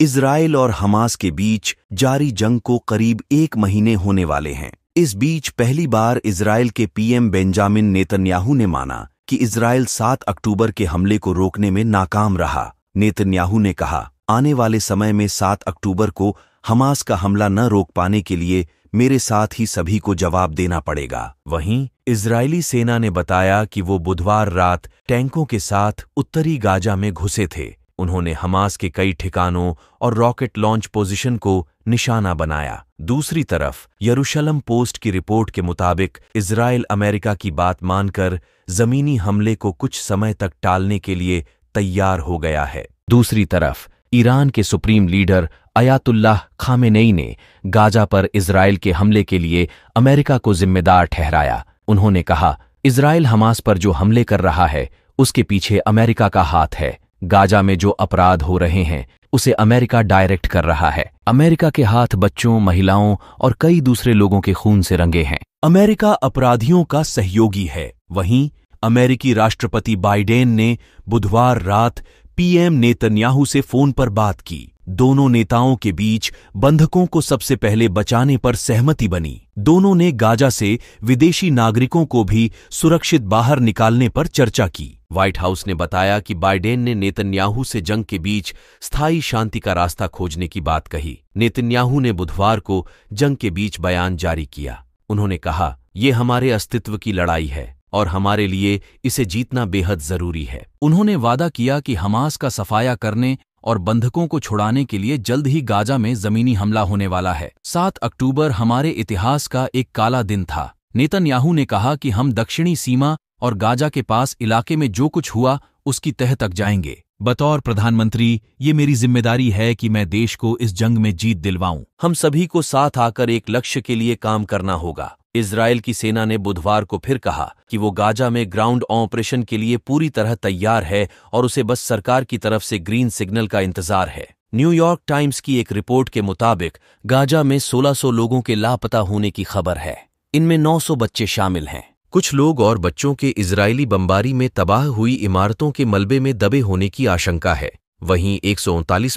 Israel और Hamas के बीच जारी जंग को करीब एक महीने होने वाले हैं इस बीच पहली बार इसराइल के पीएम बेंजामिन नेतन्याहू ने माना कि इसराइल 7 अक्टूबर के हमले को रोकने में नाकाम रहा नेतन्याहू ने कहा आने वाले समय में 7 अक्टूबर को हमास का हमला न रोक पाने के लिए मेरे साथ ही सभी को जवाब देना पड़ेगा वहीं इजरायली सेना ने बताया कि वो बुधवार रात टैंकों के साथ उत्तरी गाजा में घुसे थे उन्होंने हमास के कई ठिकानों और रॉकेट लॉन्च पोजीशन को निशाना बनाया दूसरी तरफ यरूशलम पोस्ट की रिपोर्ट के मुताबिक इसराइल अमेरिका की बात मानकर जमीनी हमले को कुछ समय तक टालने के लिए तैयार हो गया है दूसरी तरफ ईरान के सुप्रीम लीडर अयातुल्लाह खामेनेई ने गाजा पर इसराइल के हमले के लिए अमेरिका को जिम्मेदार ठहराया उन्होंने कहा इसराइल हमास पर जो हमले कर रहा है उसके पीछे अमेरिका का हाथ है गाजा में जो अपराध हो रहे हैं उसे अमेरिका डायरेक्ट कर रहा है अमेरिका के हाथ बच्चों महिलाओं और कई दूसरे लोगों के खून से रंगे हैं अमेरिका अपराधियों का सहयोगी है वहीं अमेरिकी राष्ट्रपति बाइडेन ने बुधवार रात पीएम नेतन्याहू से फोन पर बात की दोनों नेताओं के बीच बंधकों को सबसे पहले बचाने पर सहमति बनी दोनों ने गाजा से विदेशी नागरिकों को भी सुरक्षित बाहर निकालने पर चर्चा की व्हाइट हाउस ने बताया कि बाइडेन ने नेतन्याहू से जंग के बीच स्थायी शांति का रास्ता खोजने की बात कही नेतन्याहू ने बुधवार को जंग के बीच बयान जारी किया उन्होंने कहा ये हमारे अस्तित्व की लड़ाई है और हमारे लिए इसे जीतना बेहद जरूरी है उन्होंने वादा किया कि हमास का सफाया करने और बंधकों को छुड़ाने के लिए जल्द ही गाजा में जमीनी हमला होने वाला है सात अक्टूबर हमारे इतिहास का एक काला दिन था नेतन्याहू ने कहा कि हम दक्षिणी सीमा और गाजा के पास इलाके में जो कुछ हुआ उसकी तह तक जाएंगे बतौर प्रधानमंत्री ये मेरी जिम्मेदारी है कि मैं देश को इस जंग में जीत दिलवाऊं हम सभी को साथ आकर एक लक्ष्य के लिए काम करना होगा इसराइल की सेना ने बुधवार को फिर कहा कि वो गाजा में ग्राउंड ऑपरेशन के लिए पूरी तरह तैयार है और उसे बस सरकार की तरफ से ग्रीन सिग्नल का इंतजार है न्यूयॉर्क टाइम्स की एक रिपोर्ट के मुताबिक गाजा में 1600 लोगों के लापता होने की खबर है इनमें 900 बच्चे शामिल हैं कुछ लोग और बच्चों के इजरायली बमबारी में तबाह हुई इमारतों के मलबे में दबे होने की आशंका है वहीं एक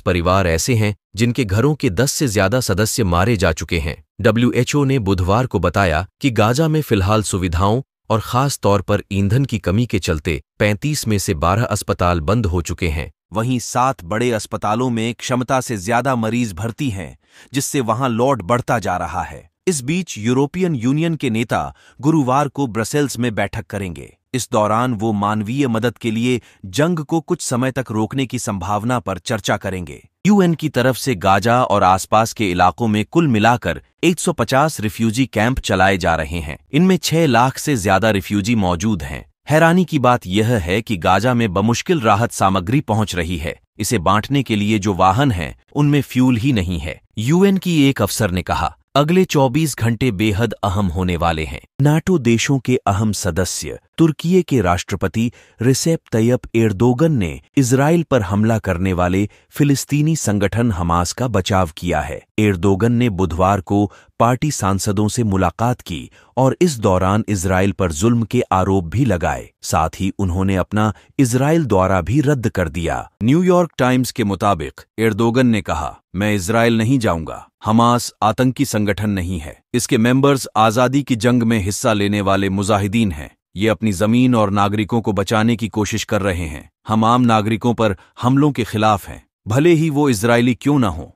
परिवार ऐसे हैं जिनके घरों के 10 से ज्यादा सदस्य मारे जा चुके हैं डब्ल्यूएचओ ने बुधवार को बताया कि गाजा में फिलहाल सुविधाओं और खास तौर पर ईंधन की कमी के चलते 35 में से 12 अस्पताल बंद हो चुके हैं वहीं सात बड़े अस्पतालों में क्षमता से ज्यादा मरीज भर्ती हैं जिससे वहां लौट बढ़ता जा रहा है इस बीच यूरोपियन यूनियन के नेता गुरुवार को ब्रसेल्स में बैठक करेंगे इस दौरान वो मानवीय मदद के लिए जंग को कुछ समय तक रोकने की संभावना पर चर्चा करेंगे यूएन की तरफ से गाजा और आसपास के इलाकों में कुल मिलाकर 150 रिफ्यूजी कैंप चलाए जा रहे हैं इनमें 6 लाख से ज्यादा रिफ्यूजी मौजूद हैं हैरानी की बात यह है कि गाजा में बमुश्किल राहत सामग्री पहुंच रही है इसे बांटने के लिए जो वाहन हैं उनमें फ्यूल ही नहीं है यूएन की एक अफसर ने कहा अगले 24 घंटे बेहद अहम होने वाले हैं नाटो देशों के अहम सदस्य तुर्की के राष्ट्रपति रिसेप तैयब एर्दोगन ने इसराइल पर हमला करने वाले फिलिस्तीनी संगठन हमास का बचाव किया है एर्दोगन ने बुधवार को पार्टी सांसदों से मुलाकात की और इस दौरान इसराइल पर जुल्म के आरोप भी लगाए साथ ही उन्होंने अपना इसराइल द्वारा भी रद्द कर दिया न्यूयॉर्क टाइम्स के मुताबिक एर्दोगन ने कहा मैं इसराइल नहीं जाऊंगा हमास आतंकी संगठन नहीं है इसके मेंबर्स आज़ादी की जंग में हिस्सा लेने वाले मुजाहिदीन हैं ये अपनी जमीन और नागरिकों को बचाने की कोशिश कर रहे हैं हम आम नागरिकों पर हमलों के खिलाफ हैं भले ही वो इसराइली क्यों न हों